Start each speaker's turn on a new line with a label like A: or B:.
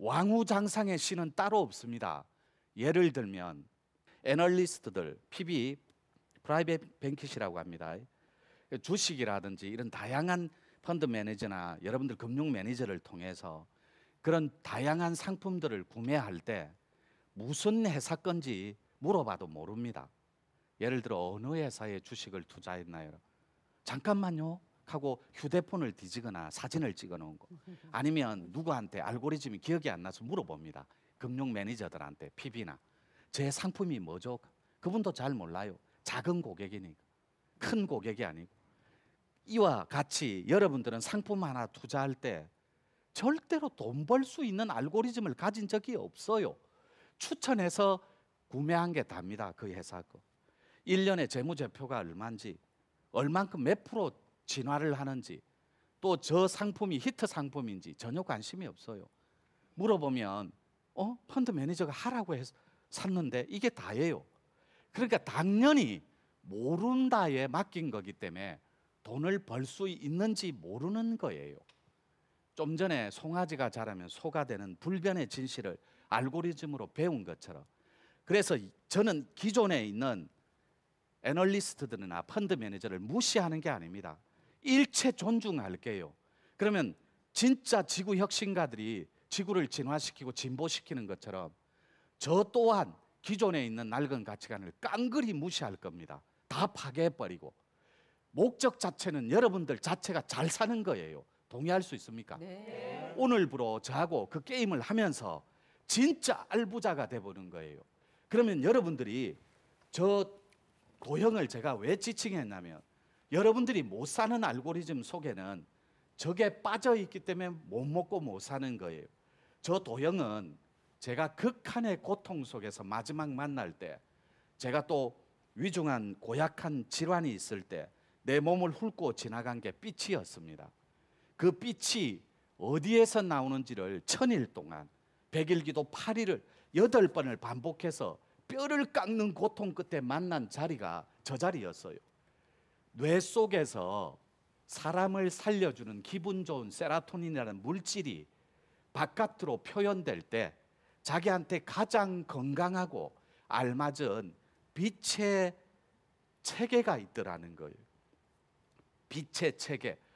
A: 왕후장상의 시는 따로 없습니다. 예를 들면 애널리스트들 PB 프라이빗 뱅킷이라고 합니다. 주식이라든지 이런 다양한 펀드 매니저나 여러분들 금융 매니저를 통해서 그런 다양한 상품들을 구매할 때 무슨 회사 건지 물어봐도 모릅니다. 예를 들어 어느 회사에 주식을 투자했나요? 잠깐만요. 하고 휴대폰을 뒤지거나 사진을 찍어 놓은 거 아니면 누구한테 알고리즘이 기억이 안 나서 물어봅니다. 금융 매니저들한테 PB나 제 상품이 뭐죠? 그분도 잘 몰라요. 작은 고객이니까 큰 고객이 아니고 이와 같이 여러분들은 상품 하나 투자할 때 절대로 돈 벌 수 있는 알고리즘을 가진 적이 없어요. 추천해서 구매한 게 답니다. 그 회사 거. 1년에 재무제표가 얼마인지 얼만큼 몇 프로 진화를 하는지 또 저 상품이 히트 상품인지 전혀 관심이 없어요. 물어보면 어 펀드 매니저가 하라고 해서 샀는데 이게 다예요. 그러니까 당연히 모른다에 맡긴 거기 때문에 돈을 벌 수 있는지 모르는 거예요. 좀 전에 송아지가 자라면 소가 되는 불변의 진실을 알고리즘으로 배운 것처럼 그래서 저는 기존에 있는 애널리스트들이나 펀드 매니저를 무시하는 게 아닙니다. 일체 존중할게요. 그러면 진짜 지구 혁신가들이 지구를 진화시키고 진보시키는 것처럼 저 또한 기존에 있는 낡은 가치관을 깡그리 무시할 겁니다. 다 파괴해버리고 목적 자체는 여러분들 자체가 잘 사는 거예요. 동의할 수 있습니까? 네. 오늘부로 저하고 그 게임을 하면서 진짜 알부자가 돼보는 거예요. 그러면 여러분들이 저고형을 제가 왜 지칭했냐면 여러분들이 못 사는 알고리즘 속에는 저게 빠져 있기 때문에 못 먹고 못 사는 거예요. 저 도영은 제가 극한의 고통 속에서 마지막 만날 때 제가 또 위중한 고약한 질환이 있을 때 내 몸을 훑고 지나간 게 삐치였습니다. 그 삐치 어디에서 나오는지를 천일 동안 백일기도 8일을 여 번을 반복해서 뼈를 깎는 고통 끝에 만난 자리가 저 자리였어요. 뇌 속에서 사람을 살려주는 기분 좋은 세라토닌이라는 물질이 바깥으로 표현될 때 자기한테 가장 건강하고 알맞은 빛의 체계가 있더라는 거예요. 빛의 체계.